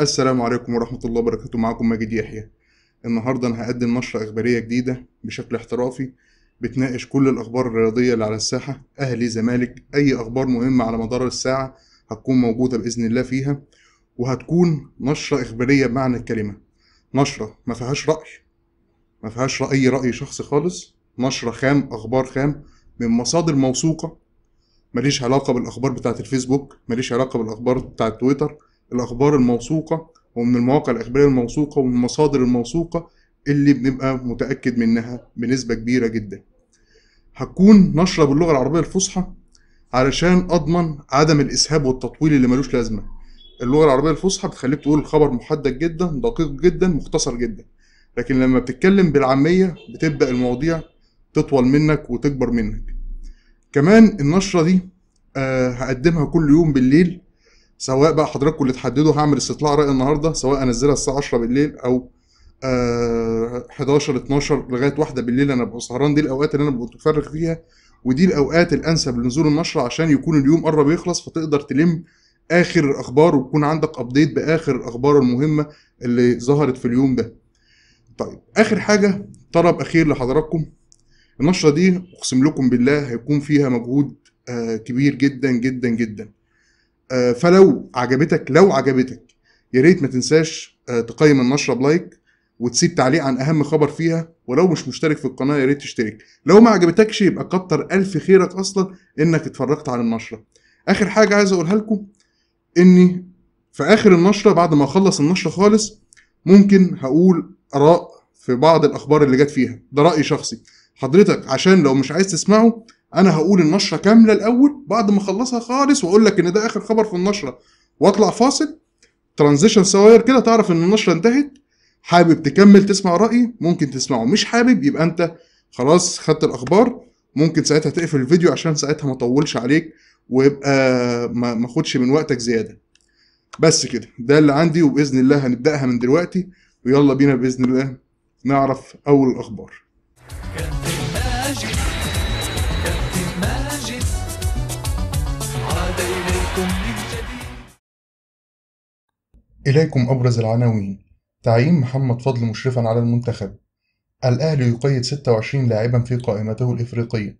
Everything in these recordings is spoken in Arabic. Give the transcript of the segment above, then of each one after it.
السلام عليكم ورحمة الله وبركاته معكم ماجد يحيى النهاردة أنا هقدم نشرة إخبارية جديدة بشكل احترافي بتناقش كل الأخبار الرياضية اللي على الساحة أهلي زمالك أي أخبار مهمة على مدار الساعة هتكون موجودة بإذن الله فيها وهتكون نشرة إخبارية بمعنى الكلمة نشرة ما فيهاش رأي ما فيهاش رأي رأي شخصي خالص نشرة خام أخبار خام من مصادر موثوقة ماليش علاقة بالأخبار بتاعة الفيسبوك ماليش علاقة بالأخبار بتاعة تويتر الاخبار الموثوقه ومن المواقع الاخباريه الموثوقه ومن المصادر الموثوقه اللي بنبقى متاكد منها بنسبه كبيره جدا هتكون نشره باللغه العربيه الفصحى علشان اضمن عدم الاسهاب والتطويل اللي ملوش لازمه اللغه العربيه الفصحى بتخليك تقول الخبر محدد جدا دقيق جدا مختصر جدا لكن لما بتتكلم بالعاميه بتبدا المواضيع تطول منك وتكبر منك كمان النشره دي آه، هقدمها كل يوم بالليل سواء بقى حضراتكم اللي تحددوا هعمل استطلاع راي النهارده سواء انزلها الساعه 10 بالليل او آه 11 12 لغايه 1 بالليل انا ببقى سهران دي الاوقات اللي انا ببقى متفرغ فيها ودي الاوقات الانسب لنزول النشره عشان يكون اليوم قرب يخلص فتقدر تلم اخر الاخبار ويكون عندك ابديت باخر الاخبار المهمه اللي ظهرت في اليوم ده طيب اخر حاجه طلب اخير لحضراتكم النشره دي اقسم لكم بالله هيكون فيها مجهود آه، كبير جدا جدا جدا آه، فلو عجبتك لو عجبتك يا ريت ما تنساش آه، تقيم النشره بلايك وتسيب تعليق عن اهم خبر فيها ولو مش مشترك في القناه يا ريت تشترك لو ما عجبتكش يبقى كتر الف خيرك اصلا انك اتفرجت على النشره اخر حاجه عايز اقولها لكم اني في اخر النشره بعد ما اخلص النشره خالص ممكن هقول اراء في بعض الاخبار اللي جت فيها ده راي شخصي حضرتك عشان لو مش عايز تسمعه انا هقول النشره كامله الاول بعد ما اخلصها خالص واقول لك ان ده اخر خبر في النشره واطلع فاصل ترانزيشن صغير كده تعرف ان النشره انتهت حابب تكمل تسمع رايي ممكن تسمعه مش حابب يبقى انت خلاص خدت الاخبار ممكن ساعتها تقفل الفيديو عشان ساعتها ما اطولش عليك ويبقى ما اخدش من وقتك زياده بس كده ده اللي عندي وباذن الله هنبداها من دلوقتي ويلا بينا باذن الله نعرف اول الاخبار إليكم أبرز العناوين تعيين محمد فضل مشرفا على المنتخب الأهلي يقيد 26 لاعبا في قائمته الإفريقية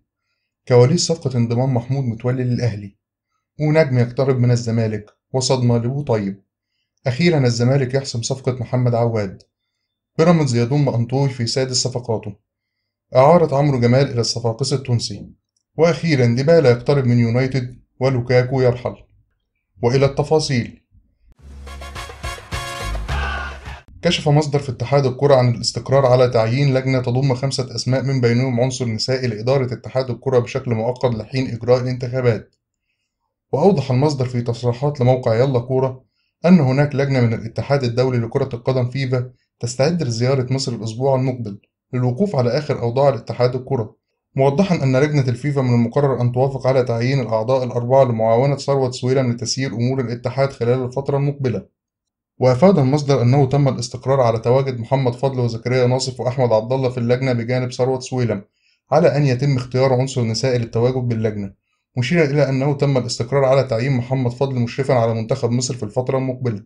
كواليس صفقة انضمام محمود متولي للأهلي ونجم يقترب من الزمالك وصدمة لأبو طيب أخيرا الزمالك يحسم صفقة محمد عواد بيراميدز يضم أنطوي في سادس صفقاته إعارة عمرو جمال إلى الصفاقس التونسي وأخيرا ديبالا يقترب من يونايتد ولوكاكو يرحل وإلى التفاصيل كشف مصدر في اتحاد الكرة عن الاستقرار على تعيين لجنة تضم خمسة أسماء من بينهم عنصر نسائي لإدارة اتحاد الكرة بشكل مؤقت لحين إجراء الانتخابات وأوضح المصدر في تصريحات لموقع يلا كورة أن هناك لجنة من الاتحاد الدولي لكرة القدم فيفا تستعد لزيارة مصر الأسبوع المقبل للوقوف على آخر أوضاع الاتحاد الكرة موضحا أن لجنة الفيفا من المقرر أن توافق على تعيين الأعضاء الأربعة لمعاونة ثروة سويلم لتسيير أمور الاتحاد خلال الفترة المقبلة وأفاد المصدر أنه تم الاستقرار على تواجد محمد فضل وزكريا ناصف وأحمد عبد الله في اللجنة بجانب ثروت سويلم على أن يتم اختيار عنصر نسائي للتواجد باللجنة مشيرا إلى أنه تم الاستقرار على تعيين محمد فضل مشرفا على منتخب مصر في الفترة المقبلة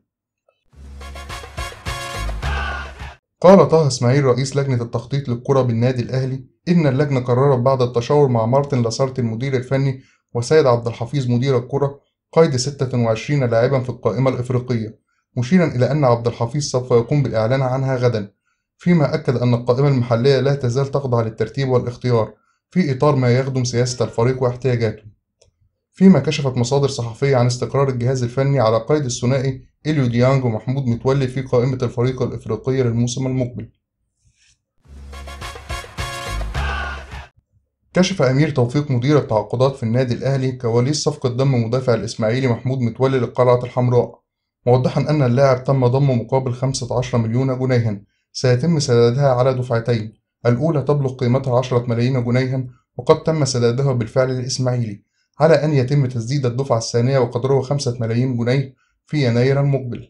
قال طه إسماعيل رئيس لجنة التخطيط للكرة بالنادي الأهلي إن اللجنة قررت بعد التشاور مع مارتن لاسارت المدير الفني وسيد عبد الحفيظ مدير الكرة قيد 26 لاعبا في القائمة الإفريقية مشيرا إلى أن عبد الحفيظ سوف يقوم بالإعلان عنها غدا فيما أكد أن القائمة المحلية لا تزال تخضع للترتيب والاختيار في إطار ما يخدم سياسة الفريق واحتياجاته فيما كشفت مصادر صحفية عن استقرار الجهاز الفني على قيد الثنائي إليو ديانج ومحمود متولي في قائمة الفريق الإفريقية للموسم المقبل كشف أمير توفيق مدير التعاقدات في النادي الأهلي كواليس صفقة دم مدافع الإسماعيلي محمود متولي للقلعة الحمراء موضحا أن اللاعب تم ضمه مقابل 15 مليون جنيه سيتم سدادها على دفعتين الأولى تبلغ قيمتها 10 ملايين جنيه وقد تم سدادها بالفعل للإسماعيلي على أن يتم تسديد الدفعة الثانية وقدره 5 ملايين جنيه في يناير المقبل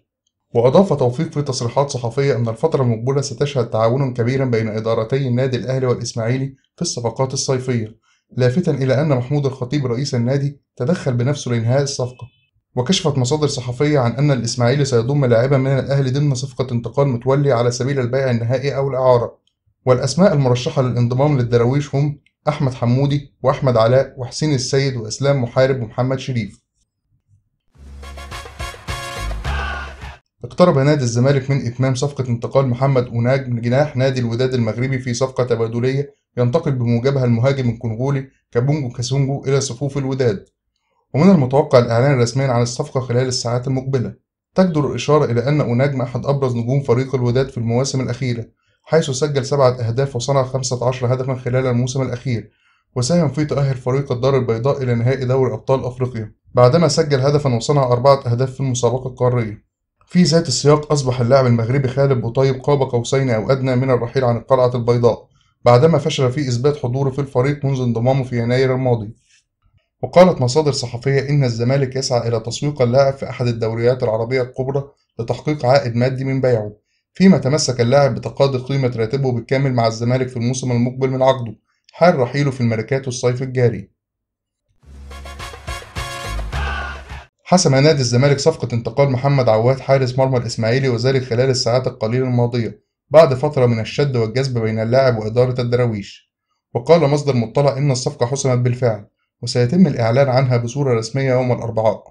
وأضاف توفيق في تصريحات صحفية أن الفترة المقبلة ستشهد تعاونا كبيرا بين إدارتي النادي الأهلي والإسماعيلي في الصفقات الصيفية لافتا إلى أن محمود الخطيب رئيس النادي تدخل بنفسه لإنهاء الصفقة وكشفت مصادر صحفية عن أن الإسماعيلي سيضم لاعبا من الأهلي ضمن صفقة انتقال متولي على سبيل البيع النهائي أو الإعارة والأسماء المرشحة للانضمام للدراويش هم أحمد حمودي وأحمد علاء وحسين السيد وإسلام محارب ومحمد شريف اقترب نادي الزمالك من إتمام صفقة انتقال محمد أوناج من جناح نادي الوداد المغربي في صفقة تبادلية ينتقل بموجبها المهاجم الكونغولي كابونجو كاسونجو إلى صفوف الوداد ومن المتوقع الإعلان رسميا عن الصفقة خلال الساعات المقبلة تجدر الإشارة إلى أن أوناجم أحد أبرز نجوم فريق الوداد في المواسم الأخيرة حيث سجل سبعة أهداف وصنع 15 هدفا خلال الموسم الأخير وساهم في تأهل فريق الدار البيضاء إلى نهائي دوري أبطال أفريقيا بعدما سجل هدفا وصنع أربعة أهداف في المسابقة القارية في ذات السياق أصبح اللاعب المغربي خالد بوطيب قاب قوسين أو أدنى من الرحيل عن القلعة البيضاء بعدما فشل في إثبات حضوره في الفريق منذ انضمامه في يناير الماضي وقالت مصادر صحفية إن الزمالك يسعى إلى تسويق اللاعب في أحد الدوريات العربية الكبرى لتحقيق عائد مادي من بيعه فيما تمسك اللاعب بتقاضي قيمة راتبه بالكامل مع الزمالك في الموسم المقبل من عقده حال رحيله في الميركاتو الصيف الجاري حسم نادي الزمالك صفقة انتقال محمد عواد حارس مرمى الإسماعيلي وذلك خلال الساعات القليلة الماضية بعد فترة من الشد والجذب بين اللاعب وإدارة الدراويش وقال مصدر مطلع إن الصفقة حسمت بالفعل وسيتم الإعلان عنها بصورة رسمية يوم الأربعاء.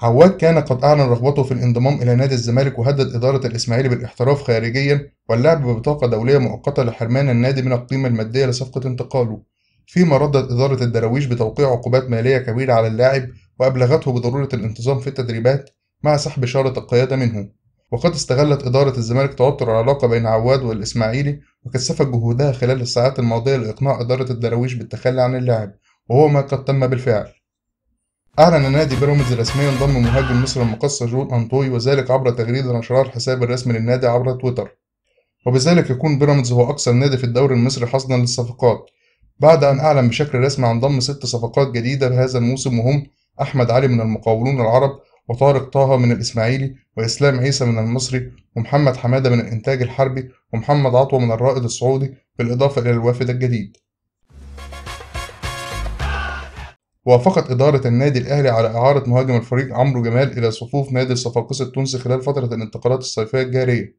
عواد كان قد أعلن رغبته في الانضمام إلى نادي الزمالك وهدد إدارة الإسماعيلي بالاحتراف خارجيا واللعب ببطاقة دولية مؤقتة لحرمان النادي من القيمة المادية لصفقة انتقاله، فيما ردت إدارة الدراويش بتوقيع عقوبات مالية كبيرة على اللاعب وأبلغته بضرورة الانتظام في التدريبات مع سحب شارة القيادة منه. وقد استغلت إدارة الزمالك توتر العلاقة بين عواد والإسماعيلي وكثفت جهودها خلال الساعات الماضية لإقناع إدارة الدراويش بالتخلي عن اللاعب وهو ما قد تم بالفعل أعلن نادي بيراميدز رسميا ضم مهاجم مصر المقصة جون أنطوي وذلك عبر تغريدة نشرها الحساب الرسمي للنادي عبر تويتر وبذلك يكون بيراميدز هو أكثر نادي في الدوري المصري حصدا للصفقات بعد أن أعلن بشكل رسمي عن ضم ست صفقات جديدة لهذا الموسم وهم أحمد علي من المقاولون العرب وطارق طه من الإسماعيلي وإسلام عيسى من المصري ومحمد حمادة من الإنتاج الحربي ومحمد عطوة من الرائد السعودي بالإضافة إلى الوافد الجديد وافقت إدارة النادي الأهلي على إعارة مهاجم الفريق عمرو جمال إلى صفوف نادي الصفاقس التونسي خلال فترة الانتقالات الصيفية الجارية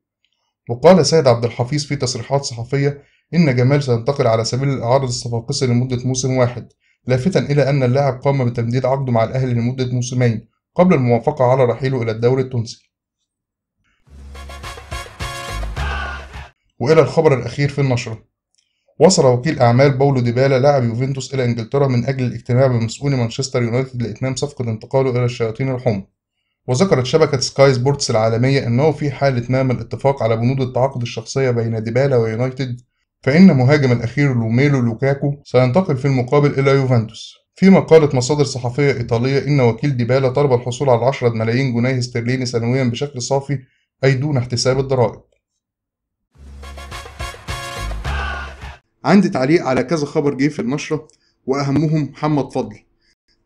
وقال سيد عبد الحفيظ في تصريحات صحفية إن جمال سينتقل على سبيل الإعارة للصفاقس لمدة موسم واحد لافتا إلى أن اللاعب قام بتمديد عقده مع الأهلي لمدة موسمين قبل الموافقة على رحيله إلى الدوري التونسي وإلى الخبر الأخير في النشرة وصل وكيل أعمال باولو ديبالا لاعب يوفنتوس إلى إنجلترا من أجل الاجتماع بمسؤولي مانشستر يونايتد لإتمام صفقة انتقاله إلى الشياطين الحمر وذكرت شبكة سكاي سبورتس العالمية أنه في حال إتمام الاتفاق على بنود التعاقد الشخصية بين ديبالا ويونايتد فإن مهاجم الأخير لوميلو لوكاكو سينتقل في المقابل إلى يوفنتوس فيما قالت مصادر صحفية إيطالية إن وكيل ديبالا طلب الحصول على 10 ملايين جنيه استرليني سنويا بشكل صافي أي دون احتساب الضرائب عندي تعليق على كذا خبر جه في النشرة وأهمهم محمد فضل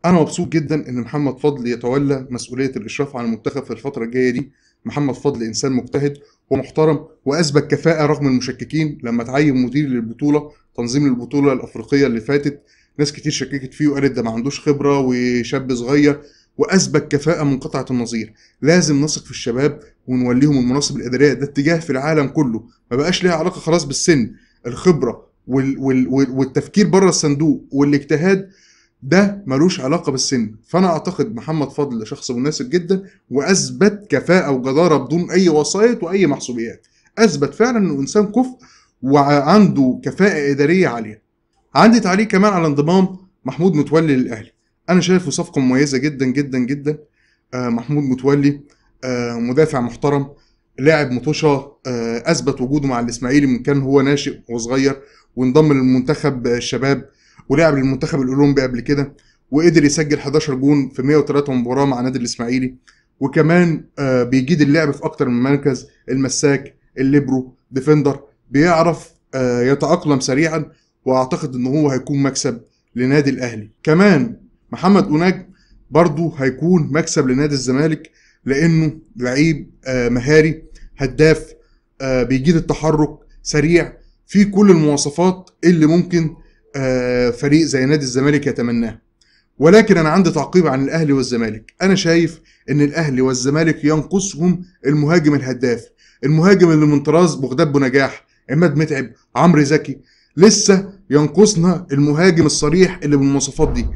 أنا مبسوط جدا إن محمد فضل يتولى مسؤولية الإشراف على المنتخب في الفترة الجاية دي محمد فضل إنسان مجتهد ومحترم وأثبت كفاءة رغم المشككين لما تعين مدير للبطولة تنظيم البطولة الأفريقية اللي فاتت ناس كتير شككت فيه وقالت ده ما عندوش خبرة وشاب صغير وأثبت كفاءة منقطعة النظير لازم نثق في الشباب ونوليهم المناصب الإدارية ده اتجاه في العالم كله ما بقاش ليها علاقة خلاص بالسن الخبرة وال وال والتفكير بره الصندوق والاجتهاد ده ملوش علاقه بالسن فانا اعتقد محمد فضل شخص مناسب جدا واثبت كفاءه وجداره بدون اي وسائط واي محسوبيات اثبت فعلا انه انسان كفء وعنده كفاءه اداريه عاليه عندي تعليق كمان على انضمام محمود متولي للاهلي انا شايفه صفقه مميزه جدا جدا جدا آه، محمود متولي آه، مدافع محترم لاعب مطوشة آه، اثبت وجوده مع الاسماعيلي من كان هو ناشئ وصغير وانضم للمنتخب الشباب ولعب للمنتخب الاولمبي قبل كده وقدر يسجل 11 جون في 103 مباراه مع نادي الاسماعيلي وكمان آه، بيجيد اللعب في اكتر من مركز المساك الليبرو ديفندر بيعرف آه، يتاقلم سريعا واعتقد ان هو هيكون مكسب لنادي الاهلي كمان محمد اوناج برضه هيكون مكسب لنادي الزمالك لانه لعيب آه، مهاري هداف بيجيد التحرك سريع في كل المواصفات اللي ممكن آه، فريق زي نادي الزمالك يتمناه ولكن انا عندي تعقيب عن الاهلي والزمالك انا شايف ان الاهلي والزمالك ينقصهم المهاجم الهداف المهاجم اللي من طراز بغداد بنجاح عماد متعب عمرو زكي لسه ينقصنا المهاجم الصريح اللي بالمواصفات دي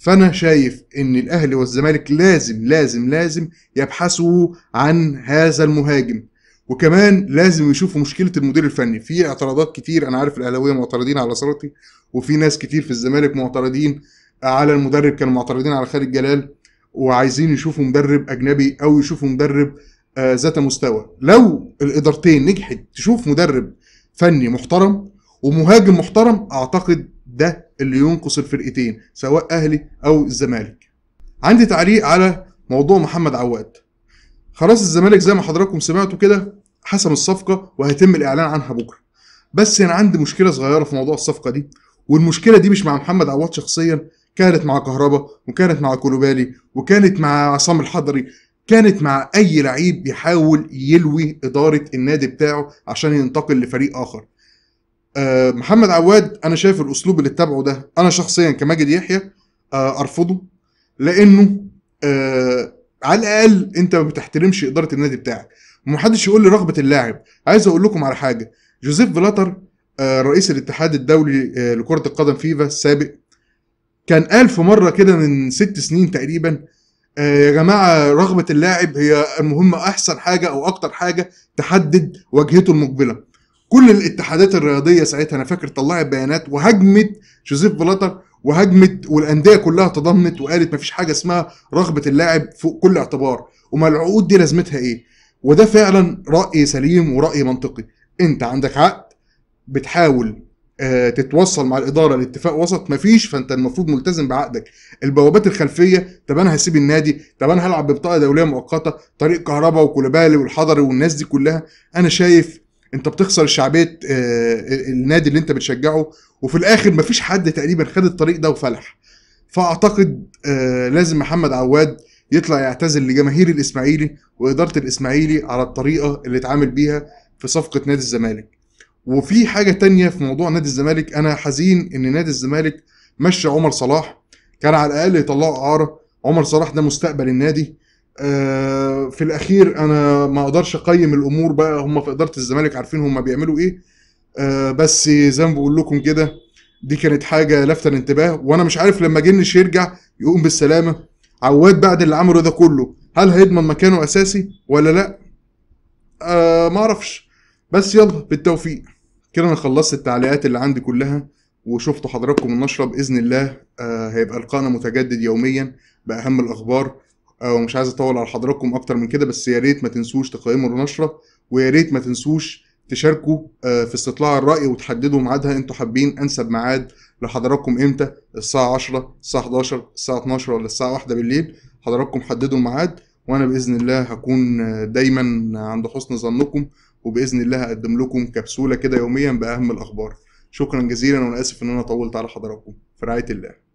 فانا شايف ان الاهلي والزمالك لازم لازم لازم يبحثوا عن هذا المهاجم وكمان لازم يشوفوا مشكله المدير الفني في اعتراضات كتير انا عارف الاهلاويه معترضين على صلاتي وفي ناس كتير في الزمالك معترضين على المدرب كانوا معترضين على خالد جلال وعايزين يشوفوا مدرب اجنبي او يشوفوا مدرب آه ذات مستوى لو الادارتين نجحت تشوف مدرب فني محترم ومهاجم محترم اعتقد ده اللي ينقص الفرقتين سواء اهلي او الزمالك عندي تعليق على موضوع محمد عواد خلاص الزمالك زي ما حضراتكم سمعتوا كده حسم الصفقه وهيتم الاعلان عنها بكره بس انا عندي مشكله صغيره في موضوع الصفقه دي والمشكله دي مش مع محمد عواد شخصيا كانت مع كهربا وكانت مع كولوبالي وكانت مع عصام الحضري كانت مع اي لعيب بيحاول يلوي اداره النادي بتاعه عشان ينتقل لفريق اخر آه، محمد عواد انا شايف الاسلوب اللي اتبعه ده انا شخصيا كماجد يحيى آه، ارفضه لانه آه، على الاقل انت ما بتحترمش اداره النادي بتاعك ومحدش يقول لي رغبه اللاعب عايز اقول لكم على حاجه جوزيف فلاتر آه، رئيس الاتحاد الدولي آه، لكره القدم فيفا السابق كان قال في مره كده من ست سنين تقريبا آه، يا جماعه رغبه اللاعب هي المهمه احسن حاجه او اكتر حاجه تحدد واجهته المقبله كل الاتحادات الرياضيه ساعتها انا فاكر طلعت بيانات وهجمت جوزيف فلاتر وهجمت والانديه كلها تضمنت وقالت مفيش حاجه اسمها رغبه اللاعب فوق كل اعتبار وما العقود دي لازمتها ايه وده فعلا راي سليم وراي منطقي انت عندك عقد بتحاول آه، تتوصل مع الاداره لاتفاق وسط مفيش فانت المفروض ملتزم بعقدك البوابات الخلفيه طب انا هسيب النادي طب انا هلعب ببطاقه دوليه مؤقته طريق كهرباء وكولوبالي والحضري والناس دي كلها انا شايف انت بتخسر شعبيه آه، النادي اللي انت بتشجعه وفي الاخر مفيش حد تقريبا خد الطريق ده وفلح فاعتقد آه، لازم محمد عواد يطلع يعتذر لجماهير الاسماعيلي واداره الاسماعيلي على الطريقه اللي اتعامل بيها في صفقه نادي الزمالك وفي حاجه تانية في موضوع نادي الزمالك انا حزين ان نادي الزمالك مشى عمر صلاح كان على الاقل يطلعوا اعاره عمر صلاح ده مستقبل النادي آه، في الاخير انا ما اقدرش اقيم الامور بقى هم في اداره الزمالك عارفين هم بيعملوا ايه آه، بس زي ما بقول لكم كده دي كانت حاجه لافته الانتباه وانا مش عارف لما جنش يرجع يقوم بالسلامه عواد بعد اللي عمله ده كله هل هيضمن مكانه اساسي ولا لا آه ما اعرفش بس يلا بالتوفيق كده انا خلصت التعليقات اللي عندي كلها وشفتوا حضراتكم النشره باذن الله آه هيبقى لقاءنا متجدد يوميا باهم الاخبار آه ومش عايز اطول على حضراتكم اكتر من كده بس يا ريت ما تنسوش تقيموا النشره ويا ريت ما تنسوش تشاركوا آه، في استطلاع الراي وتحددوا ميعادها انتوا حابين انسب ميعاد لحضراتكم امتى الساعه 10 الساعه 11 الساعه 12 ولا الساعه 1 بالليل حضراتكم حددوا الميعاد وانا باذن الله هكون دايما عند حسن ظنكم وباذن الله هقدم لكم كبسوله كده يوميا باهم الاخبار شكرا جزيلا وانا اسف ان انا طولت على حضراتكم في رعايه الله